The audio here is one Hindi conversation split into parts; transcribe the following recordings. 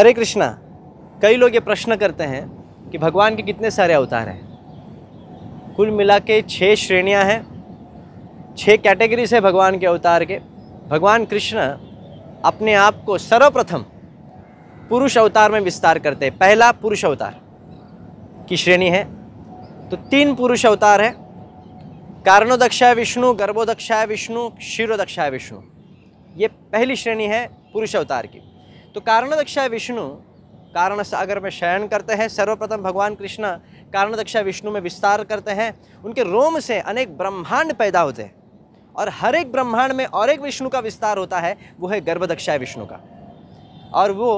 हरे कृष्णा कई लोग ये प्रश्न करते हैं कि भगवान के कितने सारे अवतार हैं कुल मिला के छः श्रेणियाँ हैं छः कैटेगरीज है भगवान के अवतार के भगवान कृष्ण अपने आप को सर्वप्रथम पुरुष अवतार में विस्तार करते हैं पहला पुरुष अवतार की श्रेणी है तो तीन पुरुष अवतार है कारणोदक्षाय विष्णु गर्भोदक्षाय विष्णु क्षीरोदक्षाय विष्णु ये पहली श्रेणी है पुरुष अवतार की तो कारण दक्षा विष्णु कारण सागर में शयन करते हैं सर्वप्रथम भगवान कृष्ण कारण दक्षा विष्णु में विस्तार करते हैं उनके रोम से अनेक ब्रह्मांड पैदा होते हैं और हर एक ब्रह्मांड में और एक विष्णु का विस्तार होता है वो है गर्भदक्षा विष्णु का और वो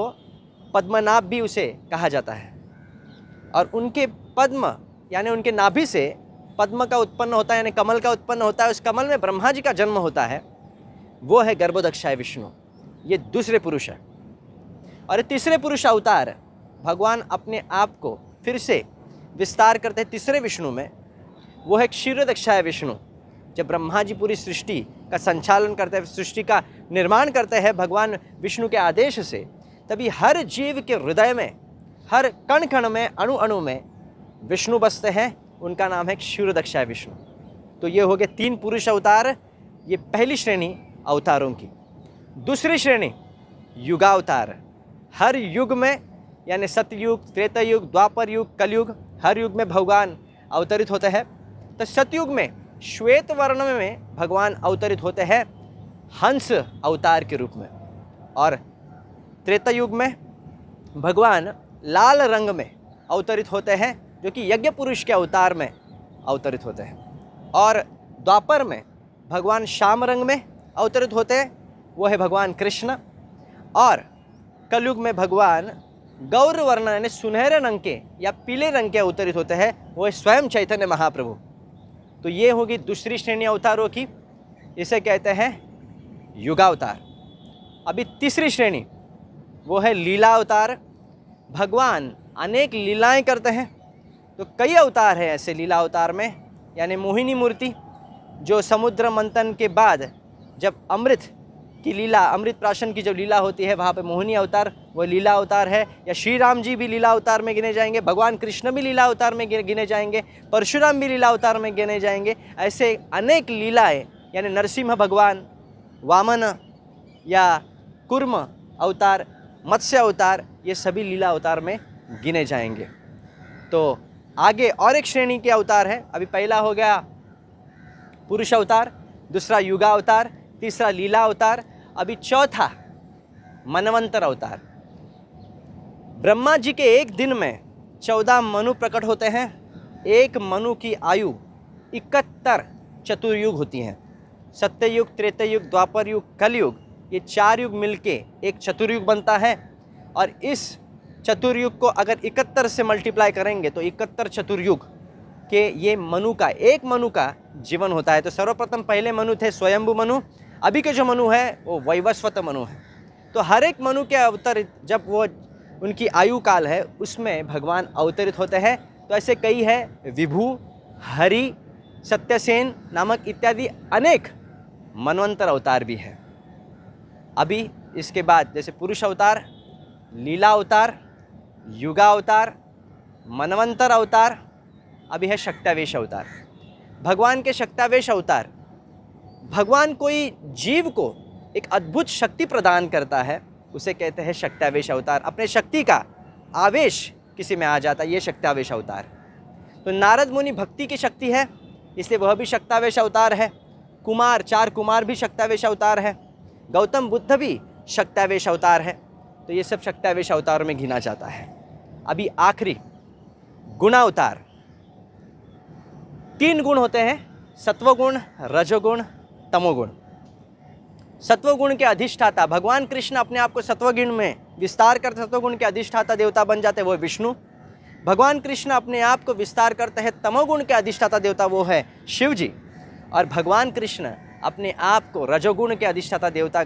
पद्मनाभ भी उसे कहा जाता है और उनके पद्म यानी उनके नाभि से पद्म का उत्पन्न होता है यानी कमल का उत्पन्न होता है उस कमल में ब्रह्मा जी का जन्म होता है वो है गर्भोदक्षाय विष्णु ये दूसरे पुरुष है और तीसरे पुरुष अवतार भगवान अपने आप को फिर से विस्तार करते हैं तीसरे विष्णु में वो है क्षीर दक्षाय विष्णु जब ब्रह्मा जी पूरी सृष्टि का संचालन करते हैं सृष्टि का निर्माण करते हैं भगवान विष्णु के आदेश से तभी हर जीव के हृदय में हर कण कण में अणु अणु में विष्णु बसते हैं उनका नाम है क्षीरदक्षाय विष्णु तो ये हो गए तीन पुरुष अवतार ये पहली श्रेणी अवतारों की दूसरी श्रेणी युगावतार हर युग में यानी सतयुग त्रेता युग द्वापर युग कलयुग हर युग में भगवान अवतरित होते हैं तो सतयुग में श्वेत वर्ण में भगवान अवतरित होते हैं हंस अवतार के रूप में और त्रेता युग में भगवान लाल रंग में अवतरित होते हैं जो कि यज्ञ पुरुष के अवतार में अवतरित होते हैं और द्वापर में भगवान श्याम रंग में अवतरित होते हैं वो है भगवान कृष्ण और कलयुग में भगवान गौर वर्ण यानी सुनहरे रंग के या पीले रंग के अवतरित होते हैं वो स्वयं चैतन्य महाप्रभु तो ये होगी दूसरी श्रेणी अवतारों की इसे कहते हैं युगावतार अभी तीसरी श्रेणी वो है लीला अवतार भगवान अनेक लीलाएं करते हैं तो कई अवतार हैं ऐसे लीला अवतार में यानी मोहिनी मूर्ति जो समुद्र मंथन के बाद जब अमृत की लीला अमृत प्राशन की जो लीला होती है वहाँ पे मोहिनी अवतार वो लीला अवतार है या श्री राम जी भी लीला अवतार में गिने जाएंगे भगवान कृष्ण भी लीला अवतार में गिने जाएंगे परशुराम भी लीला अवतार में गिने जाएंगे ऐसे अनेक लीलाएँ यानी नरसिम्ह भगवान वामन या कुर्म अवतार मत्स्य अवतार ये सभी लीला अवतार में गिने जाएंगे तो आगे और एक श्रेणी के अवतार हैं अभी पहला हो गया पुरुष अवतार दूसरा युगा अवतार तीसरा लीला अवतार अभी चौथा मनवंतर अवतार ब्रह्मा जी के एक दिन में चौदह मनु प्रकट होते हैं एक मनु की आयु इकहत्तर चतुर्युग होती हैं सत्ययुग त्रेतयुग द्वापर युग कलयुग ये चार युग मिलके एक चतुर्युग बनता है और इस चतुर्युग को अगर इकहत्तर से मल्टीप्लाई करेंगे तो इकहत्तर चतुर्युग के ये मनु का एक मनु का जीवन होता है तो सर्वप्रथम पहले मनु थे स्वयंभू मनु अभी के जो मनु है वो वैवस्वत मनु है तो हर एक मनु के अवतरित जब वो उनकी आयु काल है उसमें भगवान अवतरित होते हैं तो ऐसे कई है विभु हरि सत्यसेन नामक इत्यादि अनेक मनवंतर अवतार भी हैं अभी इसके बाद जैसे पुरुष अवतार लीला अवतार युगा अवतार मनवंतर अवतार अभी है शक्तावेश अवतार भगवान के शक्तावेश अवतार भगवान कोई जीव को एक अद्भुत शक्ति प्रदान करता है उसे कहते हैं शक्तावेश अवतार अपने शक्ति का आवेश किसी में आ जाता है ये शक्तावेश अवतार तो नारद मुनि भक्ति की शक्ति है इसलिए वह भी शक्तावेश अवतार है कुमार चार कुमार भी शक्तावेश अवतार है गौतम बुद्ध भी शक्तावेश अवतार है तो ये सब शक्तावेश अवतारों में गिना जाता है अभी आखिरी गुणावतार अवतार तीन गुण होते हैं सत्वगुण रजोगुण तमोगुण सत्वगुण के अधिष्ठाता भगवान कृष्ण अपने आप को सत्वगुण में विस्तार कर सत्वगुण के अधिष्ठाता देवता बन जाते वो विष्णु भगवान कृष्ण अपने आप को विस्तार करते हैं तमोगुण के अधिष्ठाता देवता वो है शिव जी और भगवान कृष्ण अपने आप को रजोगुण के अधिष्ठाता देवता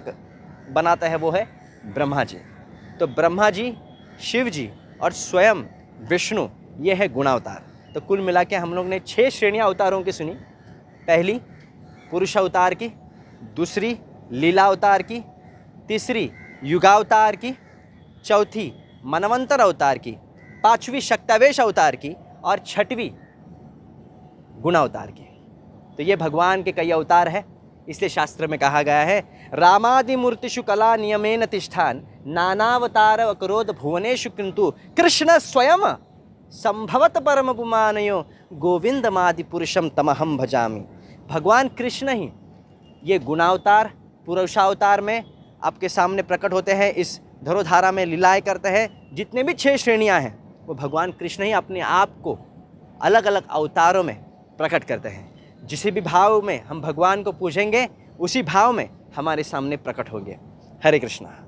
बनाता है वो है ब्रह्मा जी तो ब्रह्मा जी शिव जी और स्वयं विष्णु ये है गुणावतार तो कुल मिला के हम लोग ने छः श्रेणियाँ अवतारों की सुनी पहली पुरुष अवतार की दूसरी लीला अवतार की तीसरी युगावतार की चौथी मनवंतर अवतार की पांचवी शक्तावेश अवतार की और छठवीं गुणावतार की तो ये भगवान के कई अवतार है इसलिए शास्त्र में कहा गया है रामादि मूर्तिषु कला नियमेन तिष्ठान नानावतार अक्रोध भुवनेशु किंतु कृष्ण स्वयं संभवत परम गुमानयो गोविंदमादि पुरुषम तमहम भजामी भगवान कृष्ण ही ये गुणावतार पुरुषावतार में आपके सामने प्रकट होते हैं इस धरोधारा में लीलाएँ करते हैं जितने भी छः श्रेणियाँ हैं वो भगवान कृष्ण ही अपने आप को अलग अलग अवतारों में प्रकट करते हैं जिस भी भाव में हम भगवान को पूजेंगे उसी भाव में हमारे सामने प्रकट होंगे हरे कृष्णा